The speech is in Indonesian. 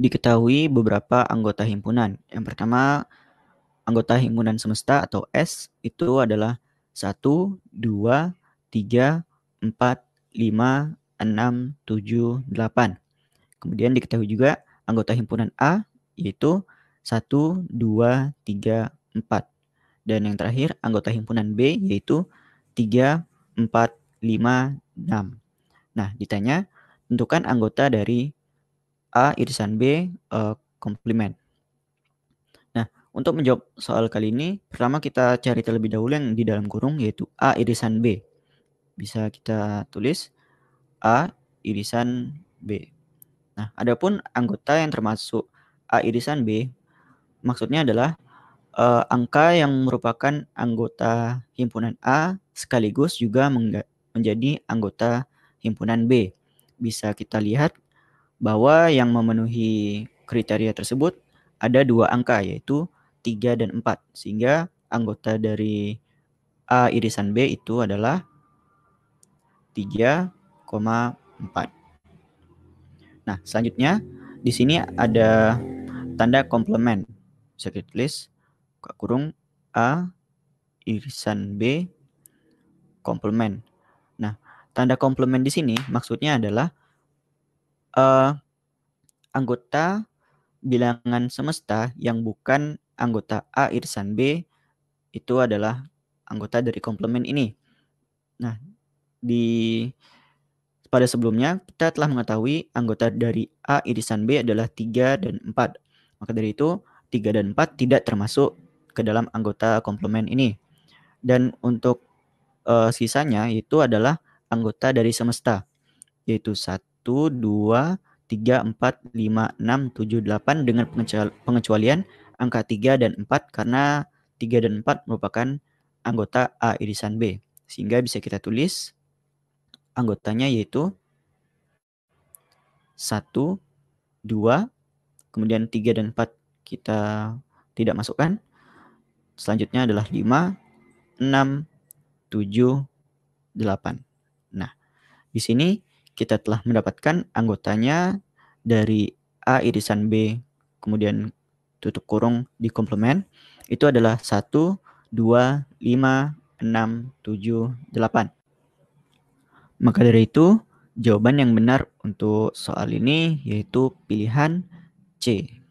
Diketahui beberapa anggota himpunan. Yang pertama, anggota himpunan semesta atau S itu adalah 1, 2, 3, 4, 5, 6, 7, 8. Kemudian diketahui juga anggota himpunan A yaitu 1, 2, 3, 4. Dan yang terakhir anggota himpunan B yaitu 3, 4, 5, 6. Nah, ditanya tentukan anggota dari A irisan B uh, komplement. Nah, untuk menjawab soal kali ini, pertama kita cari terlebih dahulu yang di dalam kurung yaitu A irisan B. Bisa kita tulis A irisan B. Nah, adapun anggota yang termasuk A irisan B maksudnya adalah uh, angka yang merupakan anggota himpunan A sekaligus juga menjadi anggota himpunan B. Bisa kita lihat bahwa yang memenuhi kriteria tersebut ada dua angka yaitu 3 dan 4 sehingga anggota dari A irisan B itu adalah 3,4. Nah, selanjutnya di sini ada tanda komplement. Secret list buka kurung A irisan B komplement. Nah, tanda komplement di sini maksudnya adalah uh, anggota bilangan semesta yang bukan anggota A irisan B itu adalah anggota dari komplement ini. Nah, di pada sebelumnya kita telah mengetahui anggota dari A irisan B adalah 3 dan 4. Maka dari itu 3 dan 4 tidak termasuk ke dalam anggota komplement ini. Dan untuk uh, sisanya itu adalah anggota dari semesta yaitu 1 2 3 4 5 6 7 8 dengan pengecualian angka 3 dan 4 karena 3 dan 4 merupakan anggota A irisan B. Sehingga bisa kita tulis anggotanya yaitu 1 2 kemudian 3 dan 4 kita tidak masukkan. Selanjutnya adalah 5, 6, 7, 8. Nah, di sini kita telah mendapatkan anggotanya dari A irisan B, kemudian tutup kurung di komplement. Itu adalah 1, 2, 5, 6, 7, 8. Maka dari itu, jawaban yang benar untuk soal ini yaitu pilihan C.